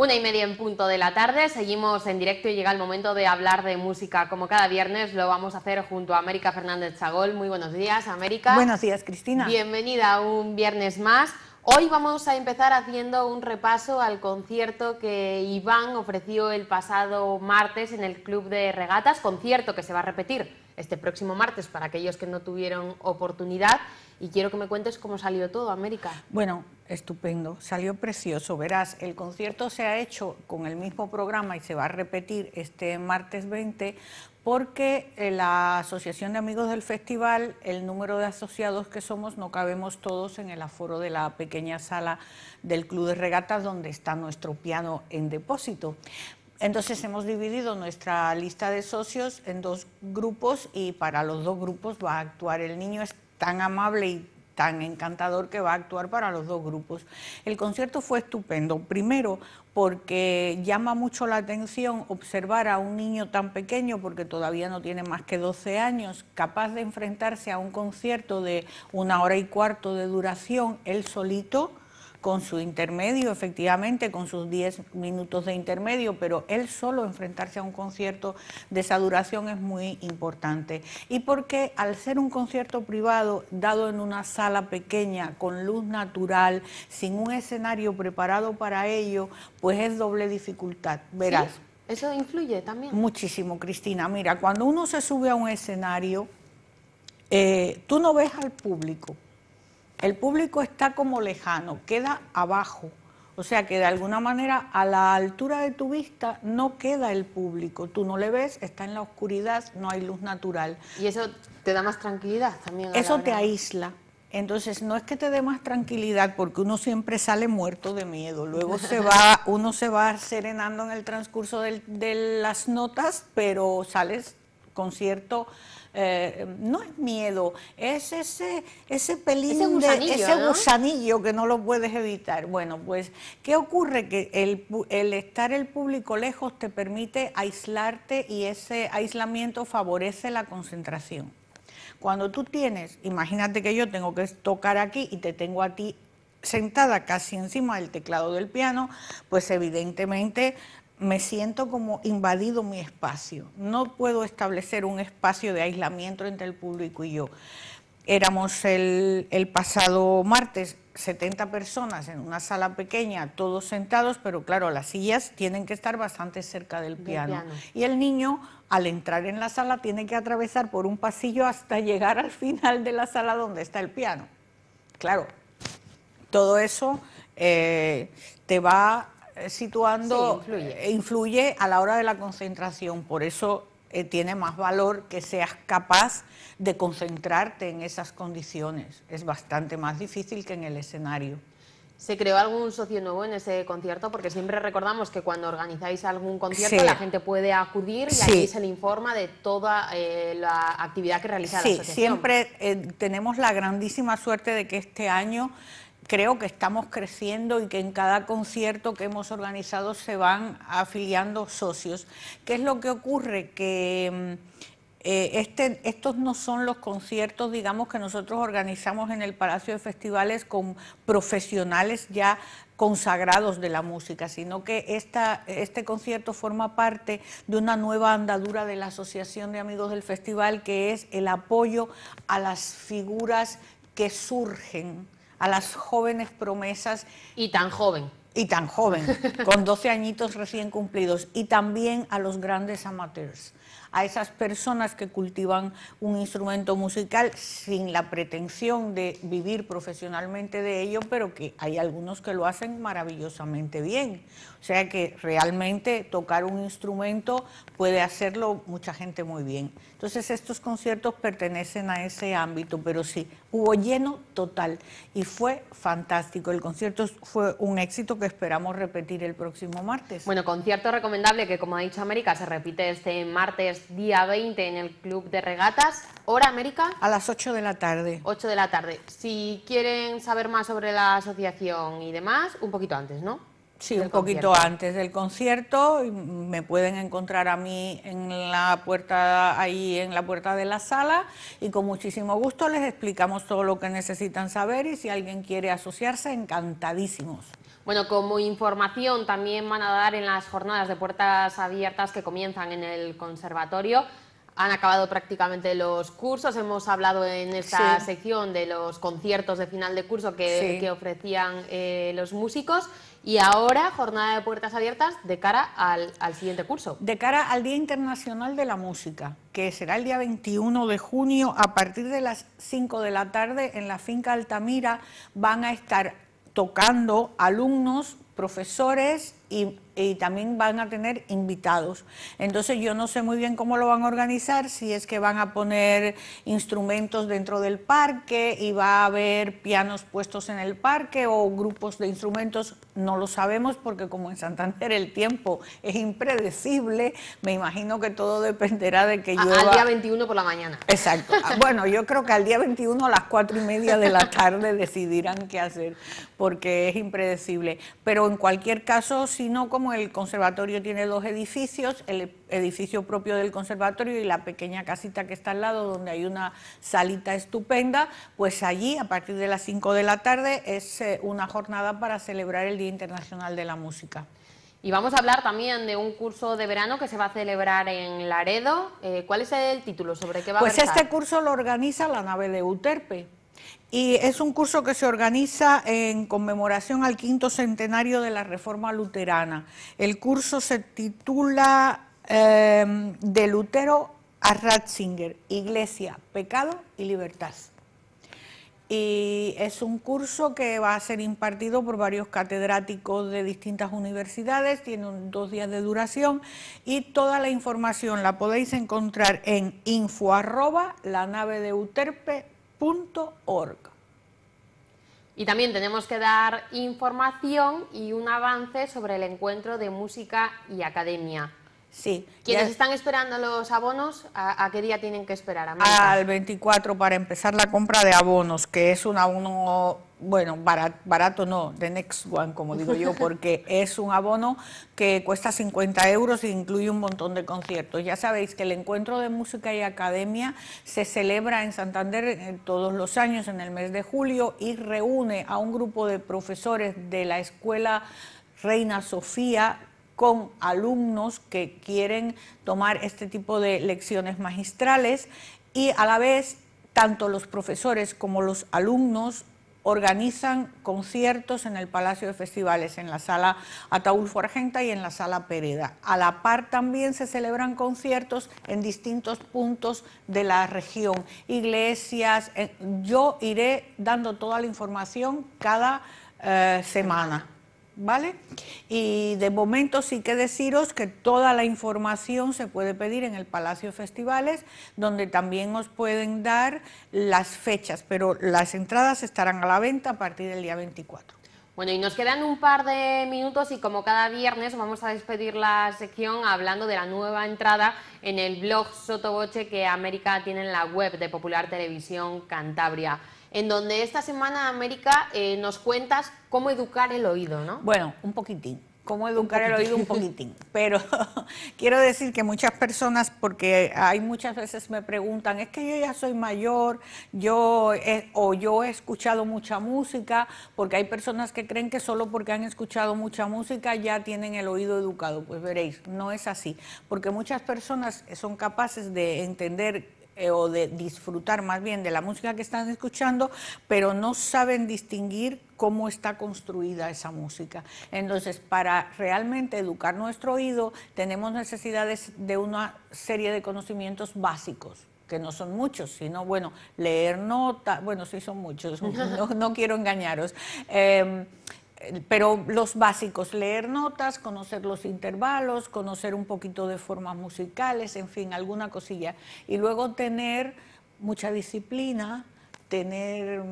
Una y media en punto de la tarde, seguimos en directo y llega el momento de hablar de música. Como cada viernes lo vamos a hacer junto a América Fernández Chagol. Muy buenos días, América. Buenos días, Cristina. Bienvenida a un viernes más. Hoy vamos a empezar haciendo un repaso al concierto que Iván ofreció el pasado martes en el Club de Regatas, concierto que se va a repetir este próximo martes para aquellos que no tuvieron oportunidad. Y quiero que me cuentes cómo salió todo, América. Bueno, estupendo, salió precioso. Verás, el concierto se ha hecho con el mismo programa y se va a repetir este martes 20 porque eh, la Asociación de Amigos del Festival, el número de asociados que somos, no cabemos todos en el aforo de la pequeña sala del Club de Regatas donde está nuestro piano en depósito. Entonces hemos dividido nuestra lista de socios en dos grupos y para los dos grupos va a actuar. El niño es tan amable y tan encantador que va a actuar para los dos grupos. El concierto fue estupendo. Primero, porque llama mucho la atención observar a un niño tan pequeño, porque todavía no tiene más que 12 años, capaz de enfrentarse a un concierto de una hora y cuarto de duración, él solito, con su intermedio, efectivamente, con sus 10 minutos de intermedio, pero él solo enfrentarse a un concierto de esa duración es muy importante. Y porque al ser un concierto privado, dado en una sala pequeña, con luz natural, sin un escenario preparado para ello, pues es doble dificultad. Verás. Eso influye también. Muchísimo, Cristina. Mira, cuando uno se sube a un escenario, eh, tú no ves al público, el público está como lejano, queda abajo. O sea que de alguna manera a la altura de tu vista no queda el público. Tú no le ves, está en la oscuridad, no hay luz natural. Y eso te da más tranquilidad también. Eso te aísla. Entonces, no es que te dé más tranquilidad, porque uno siempre sale muerto de miedo. Luego se va, uno se va serenando en el transcurso de las notas, pero sales con cierto eh, no es miedo, es ese, ese pelín, ese gusanillo, de, ese gusanillo que no lo puedes evitar. Bueno, pues, ¿qué ocurre? Que el, el estar el público lejos te permite aislarte y ese aislamiento favorece la concentración. Cuando tú tienes, imagínate que yo tengo que tocar aquí y te tengo a ti sentada casi encima del teclado del piano, pues evidentemente me siento como invadido mi espacio. No puedo establecer un espacio de aislamiento entre el público y yo. Éramos el, pasado martes 70 personas en una sala pequeña, todos sentados, pero claro, las sillas tienen que estar bastante cerca del piano. Y el niño, al entrar en la sala, tiene que atravesar por un pasillo hasta llegar al final de la sala donde está el piano. Claro, todo eso eh, te va eh, situando eh, influye. a la hora de la concentración, por eso eh, tiene más valor que seas capaz de concentrarte en esas condiciones. Es bastante más difícil que en el escenario. ¿Se creó algún socio nuevo en ese concierto? Porque siempre recordamos que cuando organizáis algún concierto la gente puede acudir y ahí se le informa de toda la actividad que realiza la asociación. Siempre tenemos la grandísima suerte de que este año creo que estamos creciendo y que en cada concierto que hemos organizado se van afiliando socios. ¿Qué es lo que ocurre? Que mm, eh, este, estos no son los conciertos, digamos, que nosotros organizamos en el Palacio de Festivales con profesionales ya consagrados de la música, sino que este concierto forma parte de una nueva andadura de la Asociación de Amigos del Festival, que es el apoyo a las figuras que surgen a las jóvenes promesas. Y tan joven. Y tan joven, con 12 añitos recién cumplidos. Y también a los grandes amateurs a esas personas que cultivan un instrumento musical sin la pretensión de vivir profesionalmente de ello, pero que hay algunos que lo hacen maravillosamente bien. O sea que realmente tocar un instrumento puede hacerlo mucha gente muy bien. Entonces estos conciertos pertenecen a ese ámbito, pero sí, hubo lleno total y fue fantástico. El concierto fue un éxito que esperamos repetir el próximo martes. Bueno, concierto recomendable que como ha dicho América se repite este martes día 20, en el Club de Regatas. ¿Hora, América? A las 8 de la tarde. 8 de la tarde. Si quieren saber más sobre la asociación y demás, un poquito antes, ¿no? Sí, un poquito antes del concierto. Me pueden encontrar a mí en la puerta, ahí en la puerta de la sala y con muchísimo gusto les explicamos todo lo que necesitan saber y si alguien quiere asociarse, encantadísimos. Bueno, como información también van a dar en las jornadas de puertas abiertas que comienzan en el conservatorio. Han acabado prácticamente los cursos, hemos hablado en esta sección de los conciertos de final de curso que, ofrecían eh, los músicos y ahora jornada de puertas abiertas de cara al, al, siguiente curso. De cara al Día Internacional de la Música, que será el día 21 de junio a partir de las 5 de la tarde en la finca Altamira, van a estar tocando alumnos, profesores y, también van a tener invitados. Entonces yo no sé muy bien cómo lo van a organizar, si es que van a poner instrumentos dentro del parque y va a haber pianos puestos en el parque o grupos de instrumentos, no lo sabemos porque como en Santander el tiempo es impredecible, me imagino que todo dependerá de que yo... Al día 21 por la mañana. Exacto. Ah, bueno, yo creo que al día 21 a las 4 y media de la tarde decidirán qué hacer porque es impredecible. Pero en cualquier caso, sino como el conservatorio tiene dos edificios, el edificio propio del conservatorio y la pequeña casita que está al lado donde hay una salita estupenda, pues allí a partir de las 5 de la tarde es eh, una jornada para celebrar el Día Internacional de la Música. Y vamos a hablar también de un curso de verano que se va a celebrar en Laredo. Eh, ¿Cuál es el título? ¿Sobre qué va a Pues este curso lo organiza la nave de Uterpe. Y es un curso que se organiza en conmemoración al quinto centenario de la Reforma Luterana. El curso se titula em, De Lutero a Ratzinger, Iglesia, Pecado y Libertad. Y es un curso que va a ser impartido por varios catedráticos de distintas universidades, tiene dos días de duración y toda la información la podéis encontrar en info la nave de Uterpe y también tenemos que dar información y un avance sobre el encuentro de música y academia. Sí. Quienes están esperando los abonos, ¿a, qué día tienen que esperar? Al 24 para empezar la compra de abonos, que es un abono, bueno, barato, no, de next one, como digo yo, porque es un abono que cuesta 50 euros e incluye un montón de conciertos. Ya sabéis que el Encuentro de Música y Academia se celebra en Santander eh, todos los años, en el mes de julio, y reúne a un grupo de profesores de la escuela... Reina Sofía con alumnos que quieren tomar este tipo de lecciones magistrales y a la vez tanto los profesores como los alumnos organizan conciertos en el Palacio de Festivales, en la sala Ataúl Argenta y en la sala Pereda. A la par también se celebran conciertos en distintos puntos de la región, iglesias. Eh, yo iré dando toda la información cada eh, semana. ¿vale? Y de momento sí que deciros que toda la información se puede pedir en el Palacio Festivales, donde también os pueden dar las fechas, pero las entradas estarán a la venta a partir del día 24. Bueno, y nos quedan un par de minutos y como cada viernes vamos a despedir la sección hablando de la nueva entrada en el blog Sotoboche que América tiene en la web de Popular Televisión Cantabria en donde esta semana, América, eh, nos cuentas cómo educar el oído, ¿no? Bueno, un poquitín. Cómo educar el oído un poquitín. Pero quiero decir que muchas personas, porque hay muchas veces me preguntan, es que yo ya soy mayor, yo o yo he escuchado mucha música, porque hay personas que creen que solo porque han escuchado mucha música ya tienen el oído educado. Pues veréis, no es así, porque muchas personas son capaces de entender eh, o de disfrutar más bien de la música que están escuchando, pero no saben distinguir cómo está construida esa música. Entonces, para realmente educar nuestro oído, tenemos necesidades de una serie de conocimientos básicos que no son muchos, sino, bueno, leer notas, bueno, sí son muchos, no, quiero engañaros. Em, pero los básicos, leer notas, conocer los intervalos, conocer un poquito de formas musicales, en fin, alguna cosilla. Y luego tener mucha disciplina, tener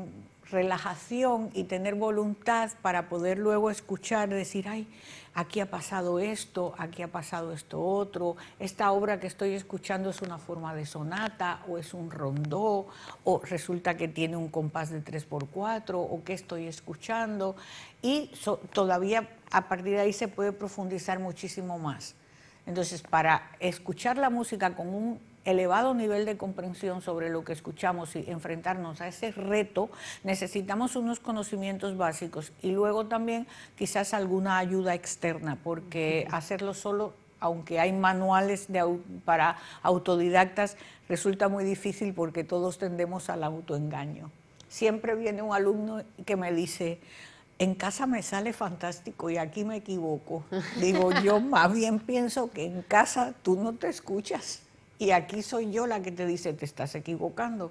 relajación y tener voluntad para poder luego escuchar, decir, ay, aquí ha pasado esto, aquí ha pasado esto otro, esta obra que estoy escuchando es una forma de sonata o es un rondó o resulta que tiene un compás de 3x4 o qué estoy escuchando y todavía a partir de ahí se puede profundizar muchísimo más. Entonces, para escuchar la música con un elevado nivel de comprensión sobre lo que escuchamos y enfrentarnos a ese reto, necesitamos unos conocimientos básicos y luego también quizás alguna ayuda externa, porque hacerlo solo aunque hay manuales para autodidactas, resulta muy difícil porque todos tendemos al autoengaño. Siempre viene un alumno que me dice, en casa me sale fantástico y aquí me equivoco. Digo, yo más bien pienso que en casa tú no te escuchas. Y aquí soy yo la que te dice, te estás equivocando.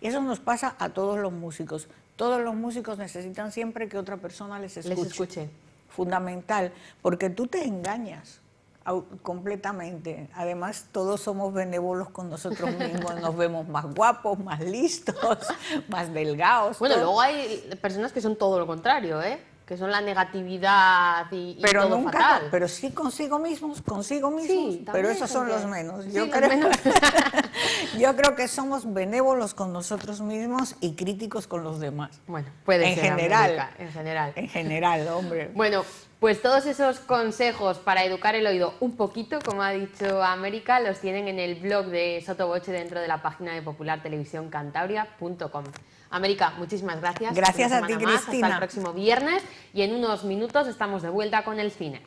Y eso nos pasa a todos los músicos. Todos los músicos necesitan siempre que otra persona les escuche. Fundamental, porque tú te engañas completamente. Además, todos somos benévolos con nosotros mismos, nos vemos más guapos, más listos, más delgados. Bueno, luego hay personas que son todo lo contrario, ¿eh? que son la negatividad y, pero todo fatal. Pero sí consigo mismos, consigo mismos, sí, pero esos son los menos. yo, creo, que somos benévolos con nosotros mismos y críticos con los demás. Bueno, puede en ser. General, en general. En general, hombre. bueno, pues todos esos consejos para educar el oído un poquito, como ha dicho América, los tienen en el blog de Sotoboche dentro de la página de populartelevisióncantabria.com. América, muchísimas gracias. Gracias a ti, Cristina. Hasta el próximo viernes y en unos minutos estamos de vuelta con el cine.